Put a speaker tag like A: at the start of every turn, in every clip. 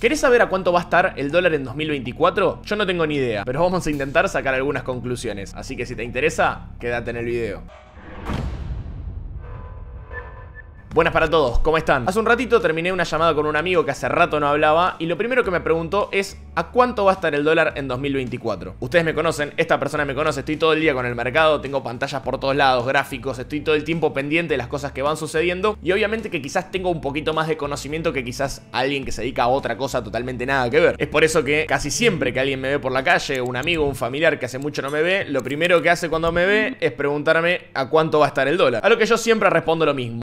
A: ¿Querés saber a cuánto va a estar el dólar en 2024? Yo no tengo ni idea, pero vamos a intentar sacar algunas conclusiones. Así que si te interesa, quédate en el video. Buenas para todos, ¿cómo están? Hace un ratito terminé una llamada con un amigo que hace rato no hablaba y lo primero que me preguntó es ¿a cuánto va a estar el dólar en 2024? Ustedes me conocen, esta persona me conoce, estoy todo el día con el mercado, tengo pantallas por todos lados, gráficos, estoy todo el tiempo pendiente de las cosas que van sucediendo y obviamente que quizás tengo un poquito más de conocimiento que quizás alguien que se dedica a otra cosa totalmente nada que ver. Es por eso que casi siempre que alguien me ve por la calle, un amigo, un familiar que hace mucho no me ve, lo primero que hace cuando me ve es preguntarme a cuánto va a estar el dólar. A lo que yo siempre respondo lo mismo.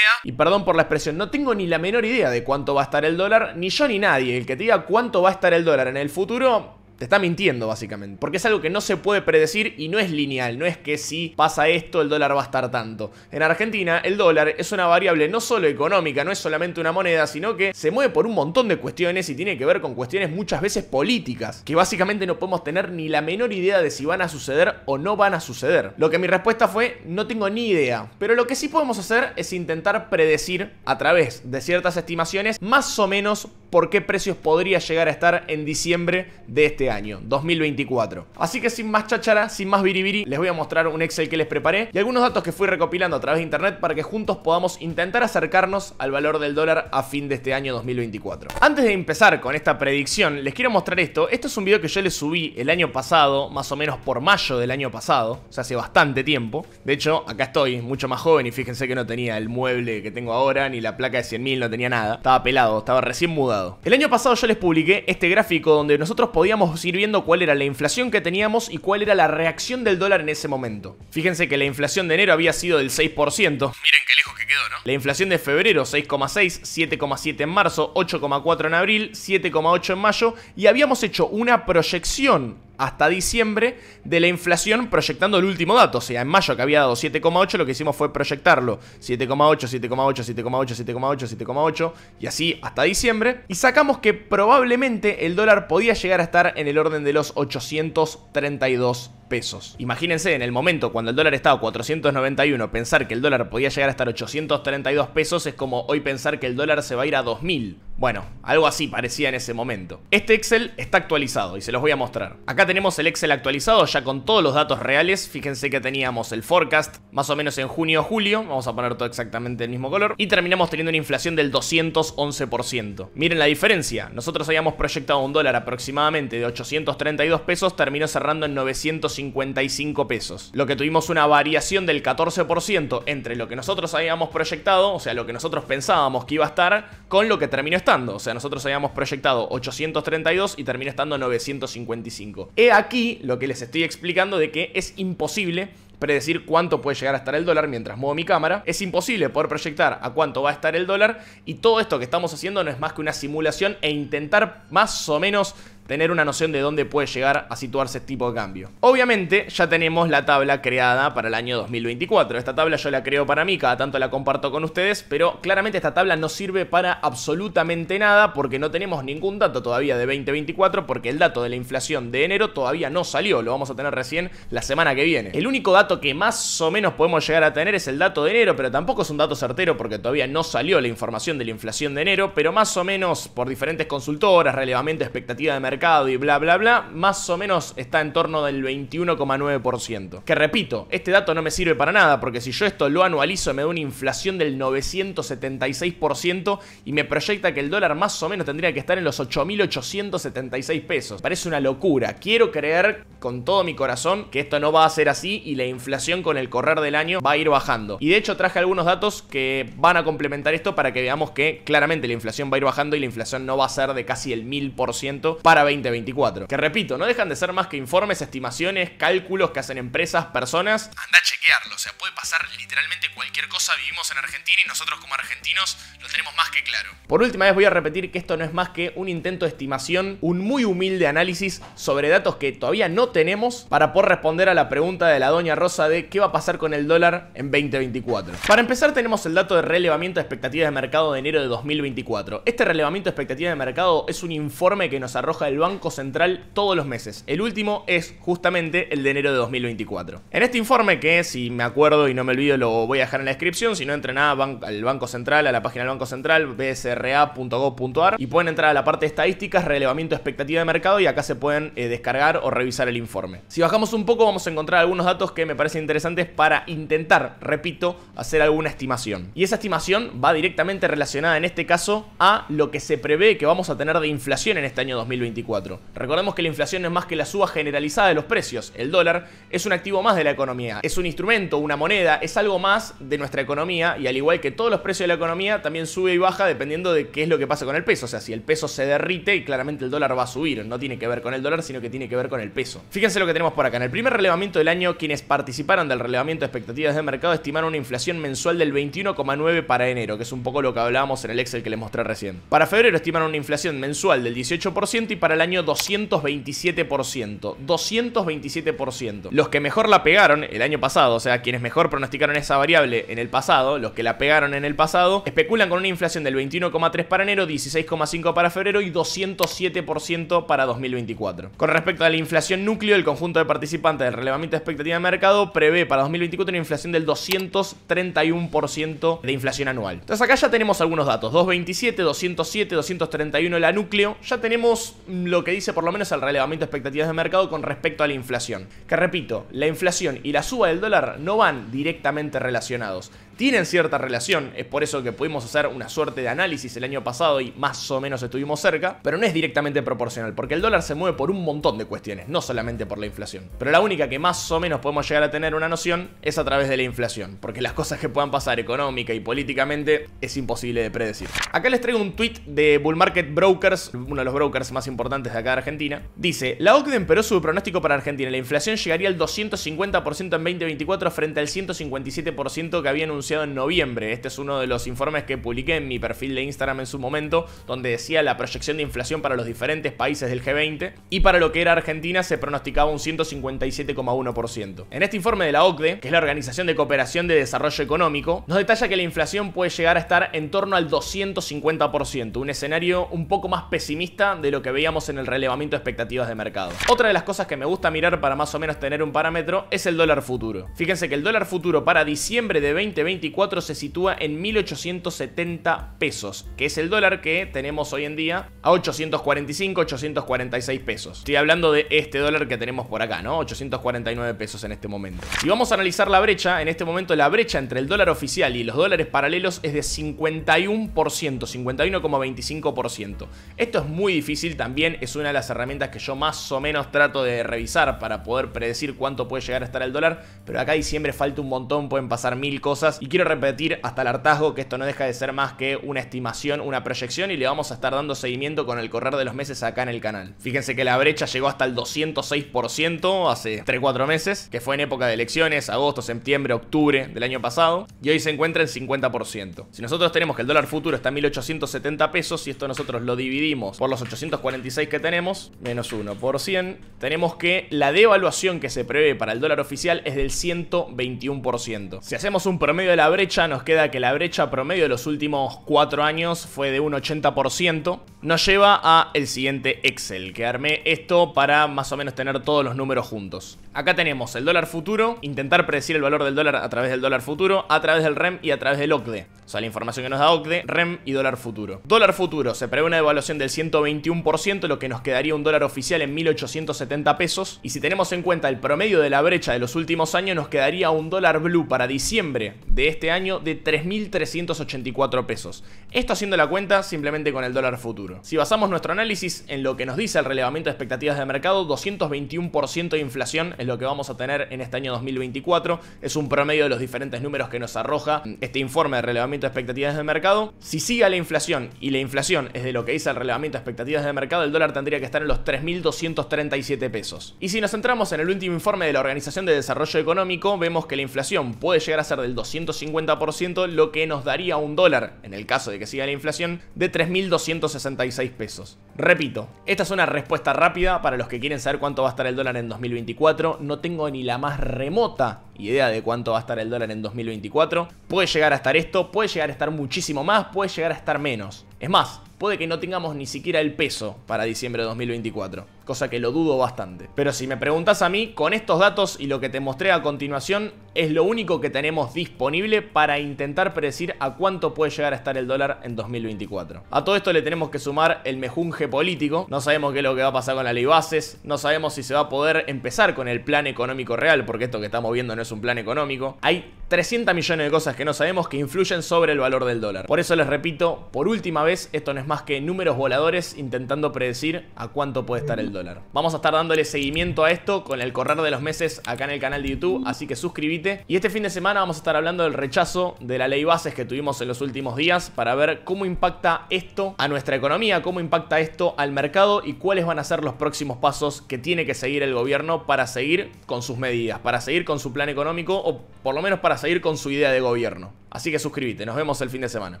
A: Y perdón por la expresión, no tengo ni la menor idea de cuánto va a estar el dólar, ni yo ni nadie. El que diga cuánto va a estar el dólar en el futuro, te está mintiendo básicamente. Porque es algo que no se puede predecir y no es lineal. No es que si pasa esto el dólar va a estar tanto. En Argentina el dólar es una variable no solo económica, no es solamente una moneda, sino que se mueve por un montón de cuestiones y tiene que ver con cuestiones muchas veces políticas. Que básicamente no podemos tener ni la menor idea de si van a suceder o no van a suceder. Lo que mi respuesta fue no tengo ni idea. Pero lo que sí podemos hacer es intentar predecir a través de ciertas estimaciones más o menos por qué precios podría llegar a estar en diciembre de este este año, 2024. Así que sin más cháchara, sin más biribiri, les voy a mostrar un Excel que les preparé y algunos datos que fui recopilando a través de internet para que juntos podamos intentar acercarnos al valor del dólar a fin de este año 2024. Antes de empezar con esta predicción, les quiero mostrar esto. Esto es un video que yo les subí el año pasado, más o menos por mayo del año pasado, o sea, hace bastante tiempo. De hecho, acá estoy, mucho más joven y fíjense que no tenía el mueble que tengo ahora, ni la placa de 100.000, no tenía nada. Estaba pelado, estaba recién mudado. El año pasado yo les publiqué este gráfico donde nosotros podíamos ir viendo cuál era la inflación que teníamos y cuál era la reacción del dólar en ese momento. Fíjense que la inflación de enero había sido del 6%. Miren qué lejos que quedó, ¿no? La inflación de febrero 6,6, 7,7 en marzo, 8,4 en abril, 7,8 en mayo y habíamos hecho una proyección hasta diciembre de la inflación proyectando el último dato. O sea, en mayo que había dado 7,8, lo que hicimos fue proyectarlo 7,8, 7,8, 7,8, 7,8, 7,8 y así hasta diciembre. Y sacamos que probablemente el dólar podía llegar a estar en el orden de los 832 pesos. Imagínense en el momento cuando el dólar estaba a 491, pensar que el dólar podía llegar a estar 832 pesos es como hoy pensar que el dólar se va a ir a 2000. Bueno, algo así parecía en ese momento. Este Excel está actualizado y se los voy a mostrar. Acá tenemos el Excel actualizado ya con todos los datos reales. Fíjense que teníamos el forecast más o menos en junio o julio. Vamos a poner todo exactamente el mismo color. Y terminamos teniendo una inflación del 211%. Miren la diferencia. Nosotros habíamos proyectado un dólar aproximadamente de 832 pesos. Terminó cerrando en 955 pesos. Lo que tuvimos una variación del 14% entre lo que nosotros habíamos proyectado, o sea, lo que nosotros pensábamos que iba a estar, con lo que terminó o sea, nosotros habíamos proyectado 832 y termina estando 955. He aquí lo que les estoy explicando de que es imposible predecir cuánto puede llegar a estar el dólar mientras muevo mi cámara. Es imposible poder proyectar a cuánto va a estar el dólar y todo esto que estamos haciendo no es más que una simulación e intentar más o menos tener una noción de dónde puede llegar a situarse este tipo de cambio. Obviamente ya tenemos la tabla creada para el año 2024. Esta tabla yo la creo para mí, cada tanto la comparto con ustedes, pero claramente esta tabla no sirve para absolutamente nada porque no tenemos ningún dato todavía de 2024 porque el dato de la inflación de enero todavía no salió, lo vamos a tener recién la semana que viene. El único dato que más o menos podemos llegar a tener es el dato de enero, pero tampoco es un dato certero porque todavía no salió la información de la inflación de enero, pero más o menos por diferentes consultoras, relevamiento, expectativa de mercado, y bla, bla, bla, más o menos está en torno del 21,9%. Que repito, este dato no me sirve para nada, porque si yo esto lo anualizo me da una inflación del 976% y me proyecta que el dólar más o menos tendría que estar en los 8.876 pesos. Parece una locura. Quiero creer con todo mi corazón que esto no va a ser así y la inflación con el correr del año va a ir bajando. Y de hecho traje algunos datos que van a complementar esto para que veamos que claramente la inflación va a ir bajando y la inflación no va a ser de casi el 1000% para 2024. Que repito, no dejan de ser más que informes, estimaciones, cálculos que hacen empresas, personas. Anda a chequearlo, o sea, puede pasar literalmente cualquier cosa. Vivimos en Argentina y nosotros como argentinos lo tenemos más que claro. Por última vez voy a repetir que esto no es más que un intento de estimación, un muy humilde análisis sobre datos que todavía no tenemos para poder responder a la pregunta de la doña Rosa de qué va a pasar con el dólar en 2024. Para empezar tenemos el dato de relevamiento de expectativas de mercado de enero de 2024. Este relevamiento de expectativas de mercado es un informe que nos arroja el Banco Central todos los meses. El último es justamente el de enero de 2024. En este informe, que si me acuerdo y no me olvido, lo voy a dejar en la descripción. Si no, entren al Banco Central, a la página del Banco Central, bsra.gov.ar, y pueden entrar a la parte de estadísticas, relevamiento expectativa de mercado, y acá se pueden eh, descargar o revisar el informe. Si bajamos un poco, vamos a encontrar algunos datos que me parecen interesantes para intentar, repito, hacer alguna estimación. Y esa estimación va directamente relacionada en este caso a lo que se prevé que vamos a tener de inflación en este año 2024. Recordemos que la inflación es más que la suba generalizada de los precios. El dólar es un activo más de la economía, es un instrumento, una moneda, es algo más de nuestra economía y al igual que todos los precios de la economía también sube y baja dependiendo de qué es lo que pasa con el peso. O sea, si el peso se derrite y claramente el dólar va a subir, no tiene que ver con el dólar sino que tiene que ver con el peso. Fíjense lo que tenemos por acá. En el primer relevamiento del año quienes participaron del relevamiento de expectativas de mercado estimaron una inflación mensual del 21,9 para enero, que es un poco lo que hablábamos en el Excel que les mostré recién. Para febrero estimaron una inflación mensual del 18% y para para el año 227%. 227%. Los que mejor la pegaron el año pasado, o sea, quienes mejor pronosticaron esa variable en el pasado, los que la pegaron en el pasado, especulan con una inflación del 21,3 para enero, 16,5 para febrero y 207% para 2024. Con respecto a la inflación núcleo, el conjunto de participantes del relevamiento de expectativa de mercado prevé para 2024 una inflación del 231% de inflación anual. Entonces acá ya tenemos algunos datos, 227, 207, 231 la núcleo, ya tenemos lo que dice por lo menos el relevamiento de expectativas de mercado con respecto a la inflación. Que repito, la inflación y la suba del dólar no van directamente relacionados. Tienen cierta relación, es por eso que pudimos hacer una suerte de análisis el año pasado y más o menos estuvimos cerca, pero no es directamente proporcional, porque el dólar se mueve por un montón de cuestiones, no solamente por la inflación. Pero la única que más o menos podemos llegar a tener una noción es a través de la inflación, porque las cosas que puedan pasar económica y políticamente es imposible de predecir. Acá les traigo un tweet de Bull Market Brokers, uno de los brokers más importantes de acá de Argentina. Dice, la OCDE emperó su pronóstico para Argentina. La inflación llegaría al 250% en 2024 frente al 157% que había anunciado en noviembre. Este es uno de los informes que publiqué en mi perfil de Instagram en su momento, donde decía la proyección de inflación para los diferentes países del G20 y para lo que era Argentina se pronosticaba un 157,1%. En este informe de la OCDE, que es la Organización de Cooperación de Desarrollo Económico, nos detalla que la inflación puede llegar a estar en torno al 250%, un escenario un poco más pesimista de lo que veíamos en el relevamiento de expectativas de mercado. Otra de las cosas que me gusta mirar para más o menos tener un parámetro es el dólar futuro. Fíjense que el dólar futuro para diciembre de 2024 se sitúa en 1870 pesos, que es el dólar que tenemos hoy en día a 845, 846 pesos. Estoy hablando de este dólar que tenemos por acá, ¿no? 849 pesos en este momento. Y vamos a analizar la brecha, en este momento la brecha entre el dólar oficial y los dólares paralelos es de 51%, 51,25%. Esto es muy difícil también es una de las herramientas que yo más o menos trato de revisar para poder predecir cuánto puede llegar a estar el dólar, pero acá diciembre falta un montón, pueden pasar mil cosas y quiero repetir hasta el hartazgo que esto no deja de ser más que una estimación, una proyección y le vamos a estar dando seguimiento con el correr de los meses acá en el canal. Fíjense que la brecha llegó hasta el 206% hace 3-4 meses, que fue en época de elecciones, agosto, septiembre, octubre del año pasado, y hoy se encuentra en 50%. Si nosotros tenemos que el dólar futuro está en 1870 pesos y esto nosotros lo dividimos por los 845 que tenemos, menos 1%. Tenemos que la devaluación que se prevé para el dólar oficial es del 121%. Si hacemos un promedio de la brecha, nos queda que la brecha promedio de los últimos 4 años fue de un 80%. Nos lleva a el siguiente Excel, que armé esto para más o menos tener todos los números juntos. Acá tenemos el dólar futuro, intentar predecir el valor del dólar a través del dólar futuro, a través del REM y a través del OCDE. O sea, la información que nos da OCDE, REM y dólar futuro. Dólar futuro, se prevé una devaluación del 121% lo que nos quedaría un dólar oficial en 1870 pesos. Y si tenemos en cuenta el promedio de la brecha de los últimos años, nos quedaría un dólar blue para diciembre de este año de 3.384 pesos. Esto haciendo la cuenta simplemente con el dólar futuro. Si basamos nuestro análisis en lo que nos dice el relevamiento de expectativas de mercado, 221% de inflación es lo que vamos a tener en este año 2024. Es un promedio de los diferentes números que nos arroja este informe de relevamiento de expectativas de mercado. Si sigue la inflación y la inflación es de lo que dice el relevamiento de expectativas de mercado, el tendría que estar en los 3.237 pesos. Y si nos centramos en el último informe de la Organización de Desarrollo Económico, vemos que la inflación puede llegar a ser del 250%, lo que nos daría un dólar, en el caso de que siga la inflación, de 3.266 pesos. Repito, esta es una respuesta rápida para los que quieren saber cuánto va a estar el dólar en 2024. No tengo ni la más remota idea de cuánto va a estar el dólar en 2024. Puede llegar a estar esto, puede llegar a estar muchísimo más, puede llegar a estar menos. Es más, puede que no tengamos ni siquiera el peso para diciembre de 2024 cosa que lo dudo bastante. Pero si me preguntas a mí, con estos datos y lo que te mostré a continuación, es lo único que tenemos disponible para intentar predecir a cuánto puede llegar a estar el dólar en 2024. A todo esto le tenemos que sumar el mejunje político, no sabemos qué es lo que va a pasar con la ley bases, no sabemos si se va a poder empezar con el plan económico real, porque esto que estamos viendo no es un plan económico. Hay 300 millones de cosas que no sabemos que influyen sobre el valor del dólar. Por eso les repito, por última vez, esto no es más que números voladores intentando predecir a cuánto puede estar el dólar. Vamos a estar dándole seguimiento a esto con el correr de los meses acá en el canal de YouTube, así que suscríbete. Y este fin de semana vamos a estar hablando del rechazo de la ley bases que tuvimos en los últimos días para ver cómo impacta esto a nuestra economía, cómo impacta esto al mercado y cuáles van a ser los próximos pasos que tiene que seguir el gobierno para seguir con sus medidas, para seguir con su plan económico o por lo menos para seguir con su idea de gobierno. Así que suscríbete, nos vemos el fin de semana.